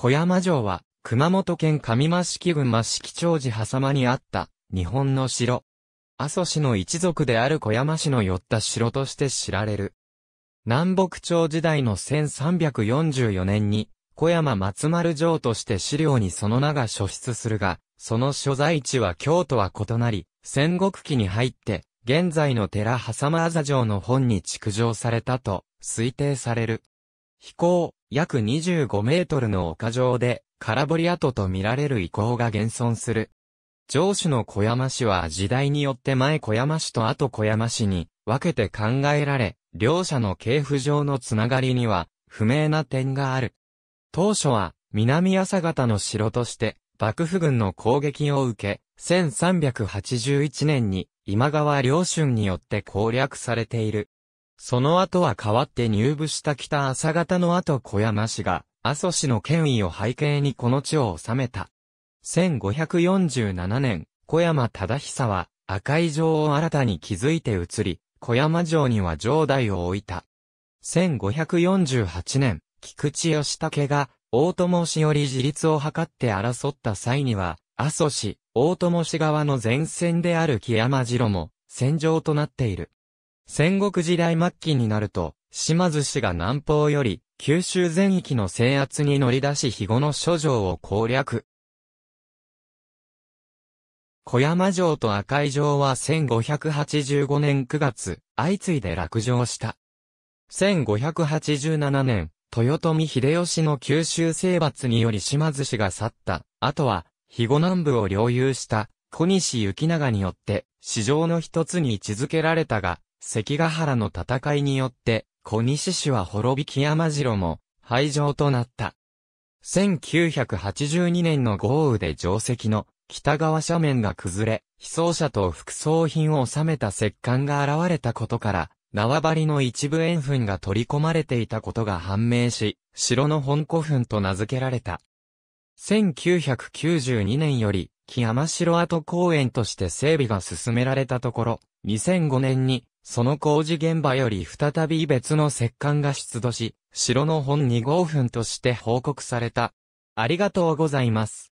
小山城は、熊本県上益城郡益城町寺狭間にあった、日本の城。阿蘇氏の一族である小山氏の寄った城として知られる。南北朝時代の1344年に、小山松丸城として資料にその名が所出するが、その所在地は京都は異なり、戦国期に入って、現在の寺狭間あざ城の本に築城されたと推定される。飛行、約25メートルの丘上で、空堀跡と見られる遺構が現存する。上主の小山市は時代によって前小山市と後小山市に分けて考えられ、両者の系譜上のつながりには不明な点がある。当初は南朝方の城として幕府軍の攻撃を受け、1381年に今川両春によって攻略されている。その後は変わって入部した北朝方の後小山氏が、阿蘇氏の権威を背景にこの地を治めた。1547年、小山忠久は、赤い城を新たに築いて移り、小山城には城代を置いた。1548年、菊池義武が、大友氏より自立を図って争った際には、阿蘇氏、大友氏側の前線である木山城も、戦場となっている。戦国時代末期になると、島津氏が南方より、九州全域の制圧に乗り出し肥後の諸城を攻略。小山城と赤井城は1585年9月、相次いで落城した。1587年、豊臣秀吉の九州征伐により島津氏が去った、あとは、肥後南部を領有した、小西行長によって、市場の一つに位置づけられたが、関ヶ原の戦いによって、小西氏は滅び木山城も廃城となった。1982年の豪雨で城跡の北側斜面が崩れ、被葬者と副葬品を収めた石棺が現れたことから、縄張りの一部塩粉が取り込まれていたことが判明し、城の本古墳と名付けられた。1992年より、木山城跡公園として整備が進められたところ、2005年にその工事現場より再び別の石棺が出土し、城の本2号墳として報告された。ありがとうございます。